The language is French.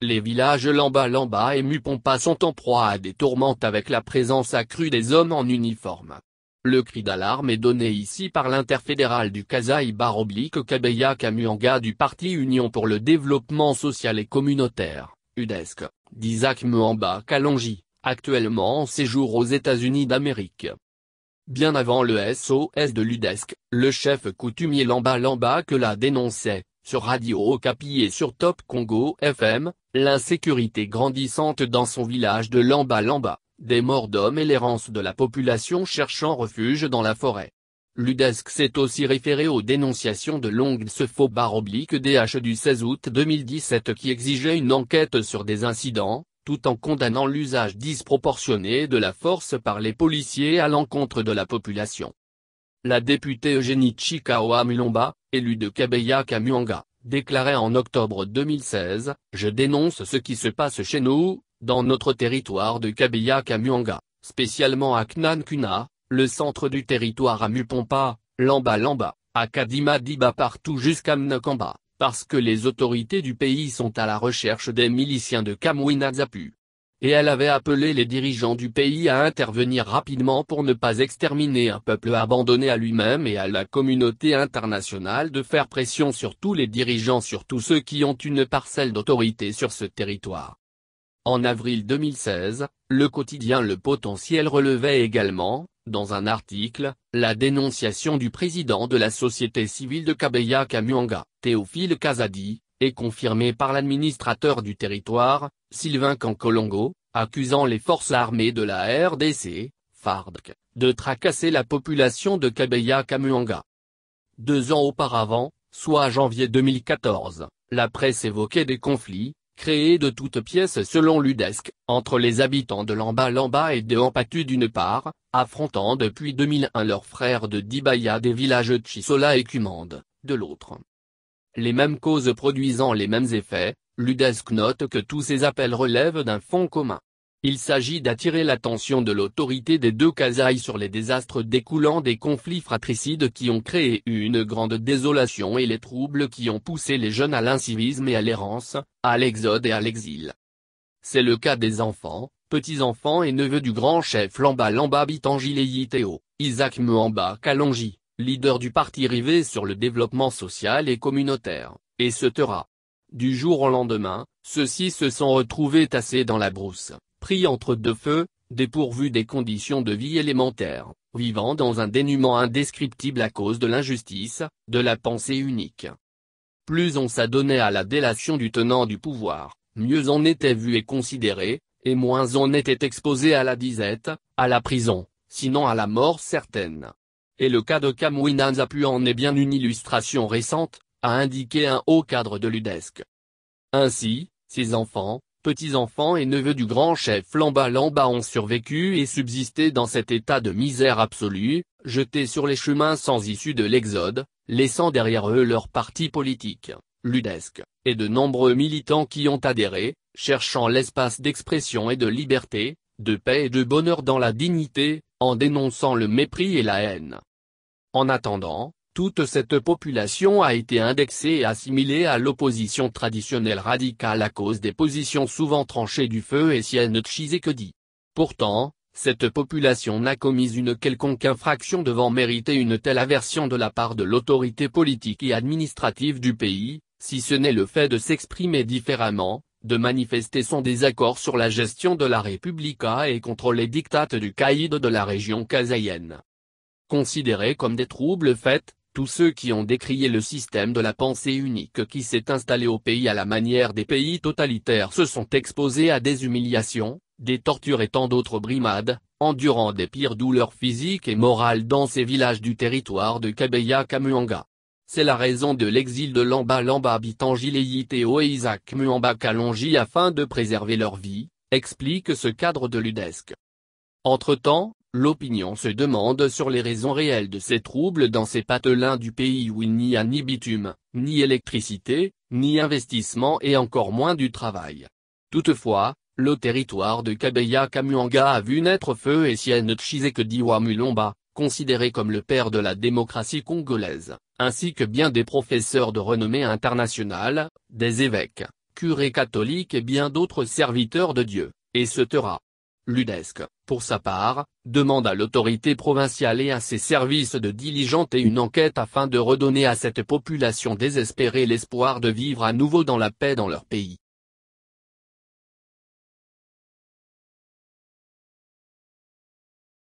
Les villages Lamba-Lamba et Mupompa sont en proie à des tourmentes avec la présence accrue des hommes en uniforme. Le cri d'alarme est donné ici par l'interfédéral du Kazaï baroblique Kabeya Kamuanga du Parti Union pour le Développement Social et Communautaire, UDESC, d'Isaac Muamba Kalonji, actuellement en séjour aux États-Unis d'Amérique. Bien avant le SOS de l'UDESC, le chef coutumier Lamba Lamba que la dénonçait, sur Radio Okapi et sur Top Congo FM, l'insécurité grandissante dans son village de Lamba Lamba, des morts d'hommes et l'errance de la population cherchant refuge dans la forêt. L'Udesque s'est aussi référé aux dénonciations de longue faux barre oblique DH du 16 août 2017 qui exigeait une enquête sur des incidents, tout en condamnant l'usage disproportionné de la force par les policiers à l'encontre de la population la députée Eugénie Chikawa Mulomba, élue de Kabeya Kamuanga, déclarait en octobre 2016, « Je dénonce ce qui se passe chez nous, dans notre territoire de Kabeya Kamuanga, spécialement à Knankuna, le centre du territoire à Mupompa, Lamba Lamba, à Kadima Diba partout jusqu'à Mnokamba, parce que les autorités du pays sont à la recherche des miliciens de Kamwina et elle avait appelé les dirigeants du pays à intervenir rapidement pour ne pas exterminer un peuple abandonné à lui-même et à la communauté internationale de faire pression sur tous les dirigeants sur tous ceux qui ont une parcelle d'autorité sur ce territoire. En avril 2016, le quotidien Le Potentiel relevait également, dans un article, la dénonciation du président de la société civile de Kabeya Kamuanga, Théophile Kazadi, est confirmé par l'administrateur du territoire, Sylvain Cancolongo, accusant les forces armées de la RDC, FARDC, de tracasser la population de Kabeya Kamuanga. Deux ans auparavant, soit janvier 2014, la presse évoquait des conflits, créés de toutes pièces selon l'UDESC, entre les habitants de Lamba-Lamba et de Ampatu d'une part, affrontant depuis 2001 leurs frères de Dibaya des villages de Chisola et Kumande, de l'autre les mêmes causes produisant les mêmes effets, Ludesc note que tous ces appels relèvent d'un fond commun. Il s'agit d'attirer l'attention de l'autorité des deux Kazaïs sur les désastres découlant des conflits fratricides qui ont créé une grande désolation et les troubles qui ont poussé les jeunes à l'incivisme et à l'errance, à l'exode et à l'exil. C'est le cas des enfants, petits-enfants et neveux du grand chef Lamba Lamba Bitangile Isaac Muamba Kalongi leader du parti rivé sur le développement social et communautaire, et ce Du jour au lendemain, ceux-ci se sont retrouvés tassés dans la brousse, pris entre deux feux, dépourvus des conditions de vie élémentaires, vivant dans un dénuement indescriptible à cause de l'injustice, de la pensée unique. Plus on s'adonnait à la délation du tenant du pouvoir, mieux on était vu et considéré, et moins on était exposé à la disette, à la prison, sinon à la mort certaine et le cas de Kamouinanzapu pu en est bien une illustration récente, a indiqué un haut cadre de l'UDESC. Ainsi, ses enfants, petits-enfants et neveux du grand chef Lamba Lamba ont survécu et subsisté dans cet état de misère absolue, jetés sur les chemins sans issue de l'exode, laissant derrière eux leur parti politique, l'UDESC, et de nombreux militants qui ont adhéré, cherchant l'espace d'expression et de liberté, de paix et de bonheur dans la dignité, en dénonçant le mépris et la haine. En attendant, toute cette population a été indexée et assimilée à l'opposition traditionnelle radicale à cause des positions souvent tranchées du feu et sienne dit. Pourtant, cette population n'a commis une quelconque infraction devant mériter une telle aversion de la part de l'autorité politique et administrative du pays, si ce n'est le fait de s'exprimer différemment, de manifester son désaccord sur la gestion de la républica et contre les dictates du caïd de la région kazaïenne considérés comme des troubles faits, tous ceux qui ont décrié le système de la pensée unique qui s'est installé au pays à la manière des pays totalitaires se sont exposés à des humiliations, des tortures et tant d'autres brimades, endurant des pires douleurs physiques et morales dans ces villages du territoire de Kabeya Kamuanga. C'est la raison de l'exil de Lamba Lamba habitant Gileiteo et Isaac Muamba kalongi afin de préserver leur vie, explique ce cadre de l'UDESC. Entre-temps, l'opinion se demande sur les raisons réelles de ces troubles dans ces patelins du pays où il n'y a ni bitume, ni électricité, ni investissement et encore moins du travail. Toutefois, le territoire de Kabeya Kamuanga a vu naître feu et sienne Diwa Mulomba, considéré comme le père de la démocratie congolaise, ainsi que bien des professeurs de renommée internationale, des évêques, curés catholiques et bien d'autres serviteurs de Dieu, et se L'UDESC, pour sa part, demande à l'autorité provinciale et à ses services de diligenter une enquête afin de redonner à cette population désespérée l'espoir de vivre à nouveau dans la paix dans leur pays.